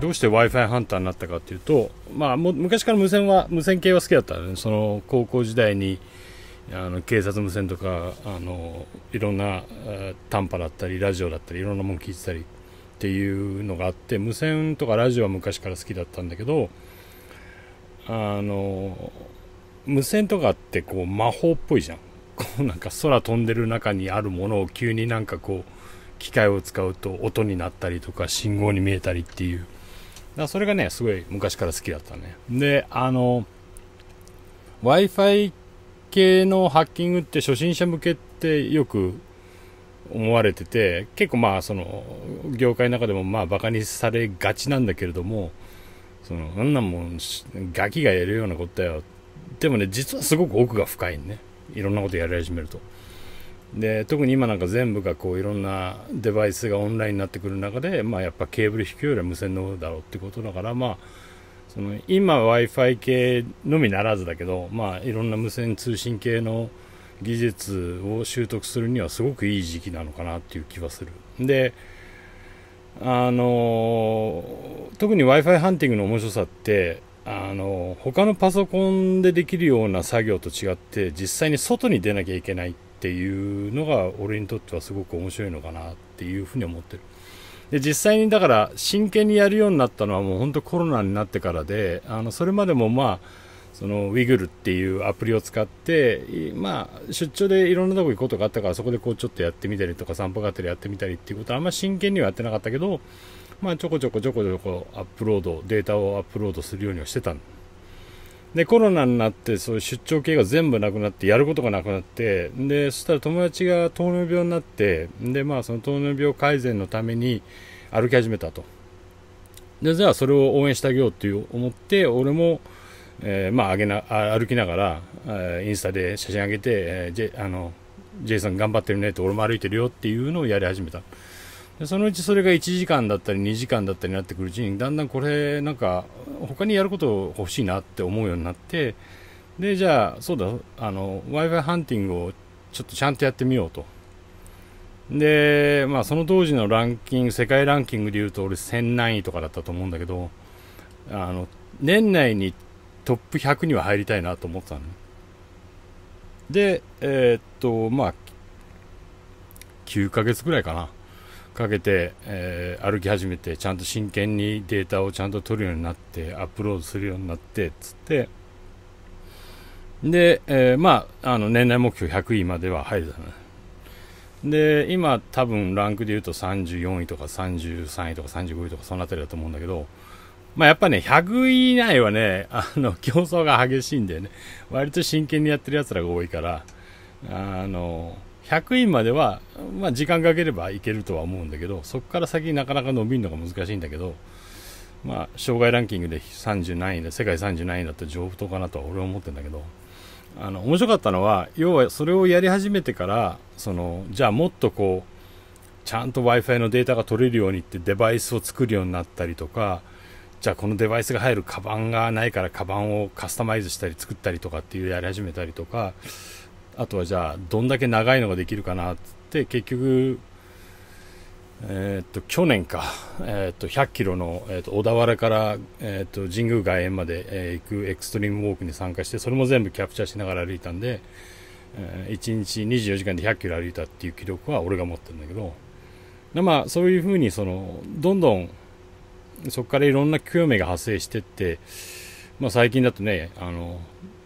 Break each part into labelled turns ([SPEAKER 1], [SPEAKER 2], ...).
[SPEAKER 1] どうして Wi-Fi ハンターになったかっていうと、まあ、昔から無線は、無線系は好きだったね。その高校時代に、あの警察無線とかあのいろんな短波だったりラジオだったりいろんなもの聞いてたりっていうのがあって無線とかラジオは昔から好きだったんだけどあの無線とかってこう魔法っぽいじゃんこうなんか空飛んでる中にあるものを急になんかこう機械を使うと音になったりとか信号に見えたりっていうだそれがね、すごい昔から好きだったね。で、あの、Wi-Fi 系のハッキングって初心者向けってよく思われてて、結構まあ、その、業界の中でもまあ、バカにされがちなんだけれども、その、あんなもん、ガキがやるようなことだよ。でもね、実はすごく奥が深いね。いろんなことやり始めると。で特に今なんか全部がこういろんなデバイスがオンラインになってくる中で、まあ、やっぱケーブル引くよりは無線の方だろうってことだから、まあ、その今 w i f i 系のみならずだけど、まあ、いろんな無線通信系の技術を習得するにはすごくいい時期なのかなっていう気はする。であの特に w i f i ハンティングの面白さってあの他のパソコンでできるような作業と違って実際に外に出なきゃいけないっていうのが俺にとってはすごく面白いのかなっていうふうに思ってる。で実際にだから真剣にやるようになったのはもう本当コロナになってからであのそれまでもまあそのウィグルっていうアプリを使って、まあ、出張でいろんなとこ行くことがあったからそこでこうちょっとやってみたりとか散歩がてらやってみたりっていうことはあんま真剣にはやってなかったけど、まあ、ちょこちょこちょこちょこアップロードデータをアップロードするようにはしてたんで、コロナになって、そういう出張系が全部なくなって、やることがなくなって、で、そしたら友達が糖尿病になって、で、まあ、その糖尿病改善のために歩き始めたと。で、じゃあそれを応援してあげようっていう思って、俺も、えー、まあ、げな、歩きながら、えインスタで写真上げて、えー、J、あの、イさん頑張ってるねって、俺も歩いてるよっていうのをやり始めた。でそのうちそれが1時間だったり2時間だったりになってくるうちにだんだんこれなんか他にやること欲しいなって思うようになってでじゃあそうだあの w i f i ハンティングをちょっとちゃんとやってみようとで、まあ、その当時のランキング世界ランキングでいうと俺1000何位とかだったと思うんだけどあの年内にトップ100には入りたいなと思ってたの、ね、でえー、っとまあ9ヶ月ぐらいかなかけて、えー、歩き始めてちゃんと真剣にデータをちゃんと取るようになってアップロードするようになってっつってで、えー、まああの年内目標100位までは入るたの、ね、で今多分ランクでいうと34位とか33位とか35位とかその辺りだと思うんだけどまあ、やっぱね、100位以内はね、あの、競争が激しいんでね、割と真剣にやってる奴らが多いから、あの、100位までは、まあ、時間かければいけるとは思うんだけどそこから先なかなか伸びるのが難しいんだけど、まあ、障害ランキングで30何位で世界30何位だったら丈夫かなとは俺は思ってるんだけどあの面白かったのは要はそれをやり始めてからそのじゃあもっとこうちゃんと w i f i のデータが取れるようにってデバイスを作るようになったりとかじゃあこのデバイスが入るカバンがないからカバンをカスタマイズしたり作ったりとかっていうやり始めたりとかあとはじゃあどんだけ長いのができるかなって結局えー、っと去年か、えー、っと100キロの、えー、っと小田原から、えっと神宮外苑まで、え行くエクストリームウォークに参加してそれも全部キャプチャーしながら歩いたんで、え1日24時間で100キロ歩いたっていう記録は俺が持ってるんだけどで、まあ、そういうふうにそのどんどんそこからいろんな興味が発生してって、まあ、最近だとねあの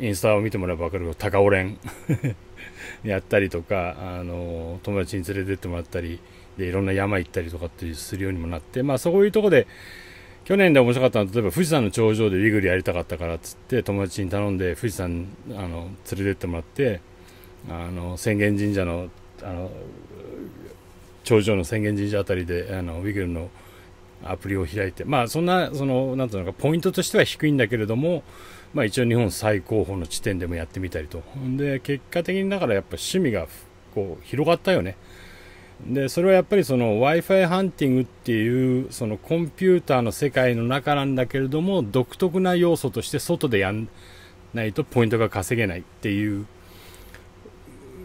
[SPEAKER 1] インスタを見てもらえば分かるけど、高尾連 やったりとか、あの、友達に連れてってもらったり、で、いろんな山行ったりとかっていうするようにもなって、まあそういうとこで、去年で面白かったのは、例えば富士山の頂上でウィグルやりたかったからっつって、友達に頼んで富士山、あの、連れてってもらって、あの、浅間神社の、あの、頂上の浅間神社あたりで、あの、ウィグルのアプリを開いて、まあそんな、その、なんていうのか、ポイントとしては低いんだけれども、まあ、一応日本最高峰の地点でもやってみたりとで結果的にだからやっぱ趣味がこう広がったよねでそれはやっぱりその w i f i ハンティングっていうそのコンピューターの世界の中なんだけれども独特な要素として外でやんないとポイントが稼げないっていう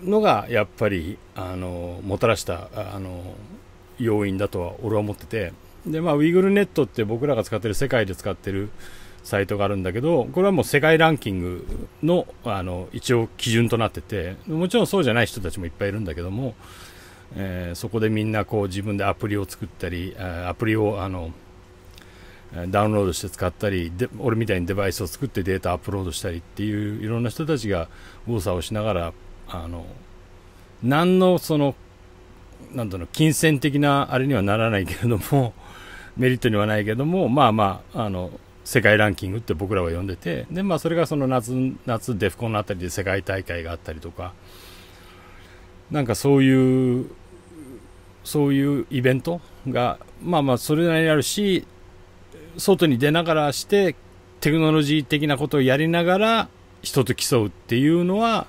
[SPEAKER 1] のがやっぱりあのもたらしたあの要因だとは俺は思っててでまあウイグルネットって僕らが使ってる世界で使ってるサイトがあるんだけど、これはもう世界ランキングの、あの、一応基準となってて、もちろんそうじゃない人たちもいっぱいいるんだけども、えー、そこでみんなこう自分でアプリを作ったり、アプリをあの、ダウンロードして使ったりで、俺みたいにデバイスを作ってデータアップロードしたりっていういろんな人たちが動作をしながら、あの、何のその、なんだろう、金銭的なあれにはならないけれども、メリットにはないけども、まあまあ、あの、世界ランキングって僕らは呼んでて、で、まあそれがその夏、夏デフコンのあたりで世界大会があったりとか、なんかそういう、そういうイベントが、まあまあそれなりにあるし、外に出ながらしてテクノロジー的なことをやりながら人と競うっていうのは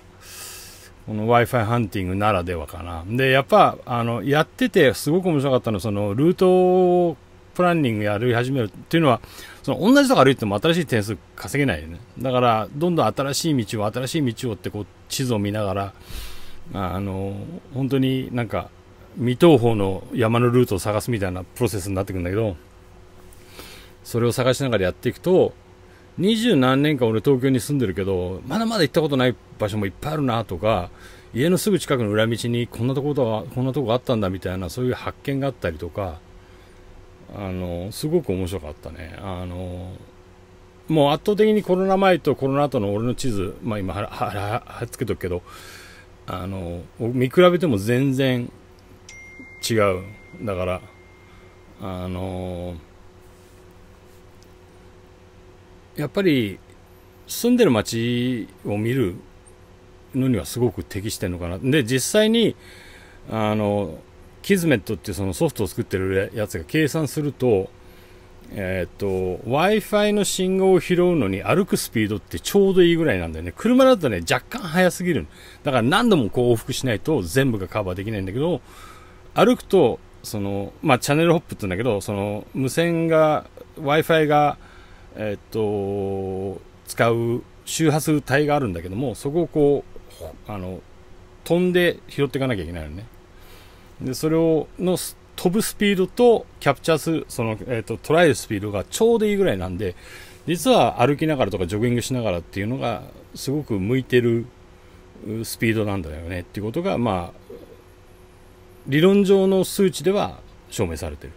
[SPEAKER 1] この Wi-Fi ハンティングならではかな。で、やっぱ、あの、やっててすごく面白かったのは、その、ルートをプランニングやり始めるっていうのは、その同じとこ歩いても新しい点数稼げないよね。だから、どんどん新しい道を、新しい道をってこう、地図を見ながら、あの、本当になんか、未踏法の山のルートを探すみたいなプロセスになってくんだけど、それを探しながらやっていくと、二十何年間俺東京に住んでるけど、まだまだ行ったことない場所もいっぱいあるなとか、家のすぐ近くの裏道にこんなところこんなとこがあったんだみたいな、そういう発見があったりとか、あの、すごく面白かったね。あの、もう圧倒的にコロナ前とコロナ後の俺の地図、まあ今貼は、は、はっつけとくけど、あの、見比べても全然違う。だから、あの、やっぱり住んでる街を見るのにはすごく適してるのかな。で、実際に、あの、キズメットっていうそのソフトを作ってるやつが計算すると、えっ、ー、と、Wi-Fi の信号を拾うのに歩くスピードってちょうどいいぐらいなんだよね。車だとね、若干速すぎる。だから何度もこう往復しないと全部がカバーできないんだけど、歩くと、その、まあ、チャンネルホップって言うんだけど、その、無線が、Wi-Fi が、えっ、ー、と、使う周波数帯があるんだけども、そこをこう、あの、飛んで拾っていかなきゃいけないのね。でそれをの飛ぶスピードとキャプチャーするその、えーと、捉えるスピードがちょうどいいぐらいなんで実は歩きながらとかジョギングしながらっていうのがすごく向いてるスピードなんだよねっていうことがまあ理論上の数値では証明されてる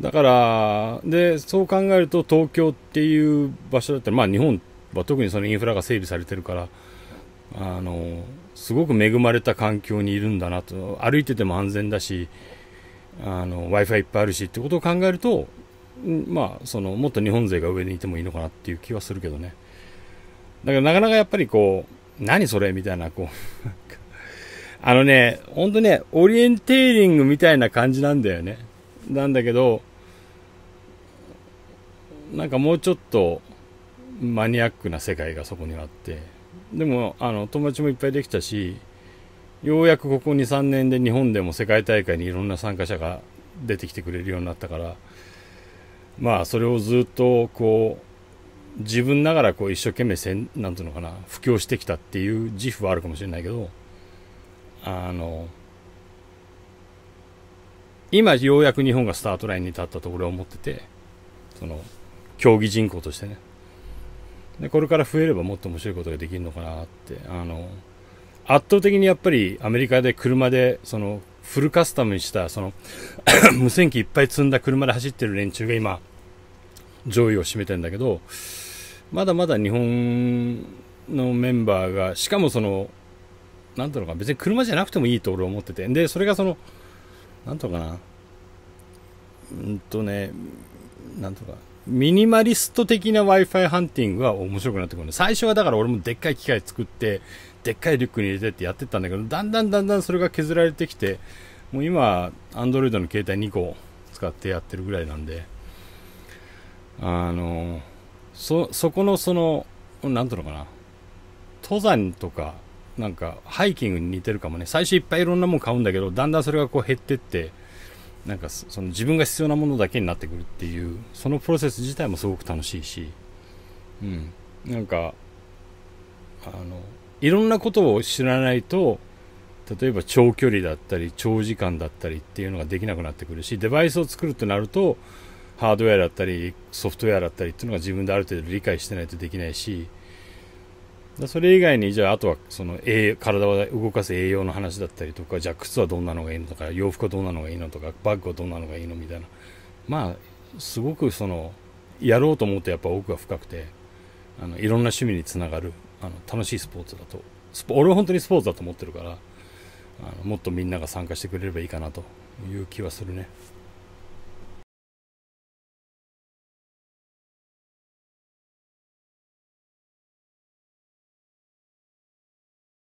[SPEAKER 1] だからでそう考えると東京っていう場所だったらまあ日本は特にそのインフラが整備されてるからあのすごく恵まれた環境にいるんだなと、歩いてても安全だし、あの、Wi-Fi いっぱいあるしってことを考えると、まあ、その、もっと日本勢が上にいてもいいのかなっていう気はするけどね。だからなかなかやっぱりこう、何それみたいな、こうあのね、ほんとね、オリエンテーリングみたいな感じなんだよね。なんだけど、なんかもうちょっとマニアックな世界がそこにはあって、でもあの友達もいっぱいできたしようやくここ23年で日本でも世界大会にいろんな参加者が出てきてくれるようになったからまあそれをずっとこう自分ながらこう一生懸命せんなんていうのかな布教してきたっていう自負はあるかもしれないけどあの今ようやく日本がスタートラインに立ったところは思っててその競技人口としてねでこれから増えればもっと面白いことができるのかなってあの圧倒的にやっぱりアメリカで車でそのフルカスタムにしたその 無線機いっぱい積んだ車で走ってる連中が今上位を占めてるんだけどまだまだ日本のメンバーがしかもそのなんていうのか別に車じゃなくてもいいと俺思っててでそれがそのなんとかなうんとねなんとかミニマリスト的な Wi-Fi ハンティングは面白くなってくるね。最初はだから俺もでっかい機械作って、でっかいリュックに入れてってやってたんだけど、だんだんだんだんそれが削られてきて、もう今、Android の携帯2個使ってやってるぐらいなんで、あの、そ、そこのその、なんていうのかな、登山とか、なんか、ハイキングに似てるかもね。最初いっぱいいろんなもん買うんだけど、だんだんそれがこう減ってって、なんかその自分が必要なものだけになってくるっていうそのプロセス自体もすごく楽しいし、うん、なんかあのいろんなことを知らないと例えば長距離だったり長時間だったりっていうのができなくなってくるしデバイスを作るとなるとハードウェアだったりソフトウェアだったりっていうのが自分である程度理解してないとできないしだそれ以外にじゃああとはその栄体を動かす栄養の話だったりとかじゃあ靴はどんなのがいいのとか洋服はどんなのがいいのとかバッグはどんなのがいいのみたいなまあすごくそのやろうと思うとやっぱ奥が深くてあのいろんな趣味につながるあの楽しいスポーツだとスポ俺は本当にスポーツだと思ってるからあのもっとみんなが参加してくれればいいかなという気はするね。